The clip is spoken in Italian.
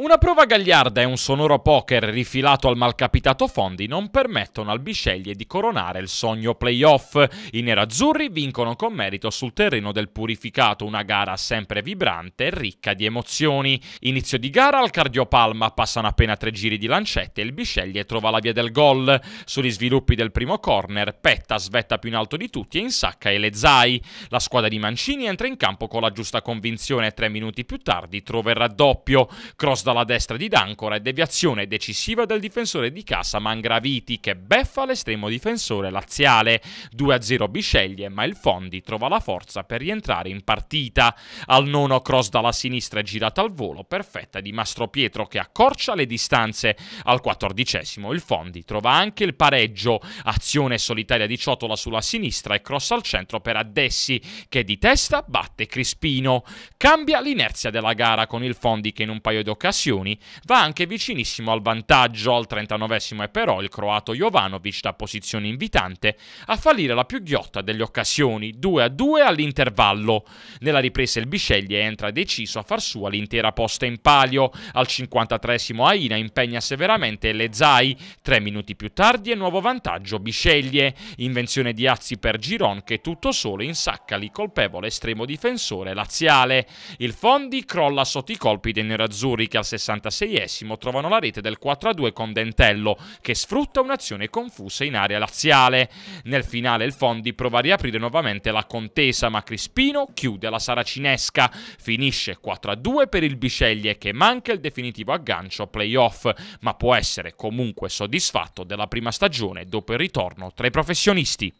Una prova gagliarda e un sonoro poker rifilato al malcapitato Fondi non permettono al Bisceglie di coronare il sogno playoff. I nerazzurri vincono con merito sul terreno del purificato una gara sempre vibrante e ricca di emozioni. Inizio di gara al cardiopalma, passano appena tre giri di lancette e il Bisceglie trova la via del gol. Sugli sviluppi del primo corner, Petta svetta più in alto di tutti e insacca Elezai. La squadra di Mancini entra in campo con la giusta convinzione e tre minuti più tardi trova il raddoppio. Cross dalla destra di D'Ancora e deviazione decisiva del difensore di casa Mangraviti che beffa l'estremo difensore laziale. 2-0 Bisceglie ma il Fondi trova la forza per rientrare in partita. Al nono cross dalla sinistra girata al volo perfetta di Mastro Pietro che accorcia le distanze. Al quattordicesimo il Fondi trova anche il pareggio. Azione solitaria di Ciotola sulla sinistra e cross al centro per Addessi che di testa batte Crispino. Cambia l'inerzia della gara con il Fondi che in un paio di occasioni occasioni, va anche vicinissimo al vantaggio. Al 39esimo è però il croato Jovanovic da posizione invitante a fallire la più ghiotta delle occasioni, 2 a 2 all'intervallo. Nella ripresa il Bisceglie entra deciso a far sua l'intera posta in palio. Al 53 Aina impegna severamente le Zai, Tre minuti più tardi e nuovo vantaggio Bisceglie, invenzione di Azzi per Giron che tutto solo insacca l'incolpevole estremo difensore laziale. Il Fondi crolla sotto i colpi dei nerazzurri che al 66esimo trovano la rete del 4-2 con Dentello, che sfrutta un'azione confusa in area laziale. Nel finale il Fondi prova a riaprire nuovamente la contesa, ma Crispino chiude la saracinesca. Finisce 4-2 per il Bisceglie, che manca il definitivo aggancio playoff, ma può essere comunque soddisfatto della prima stagione dopo il ritorno tra i professionisti.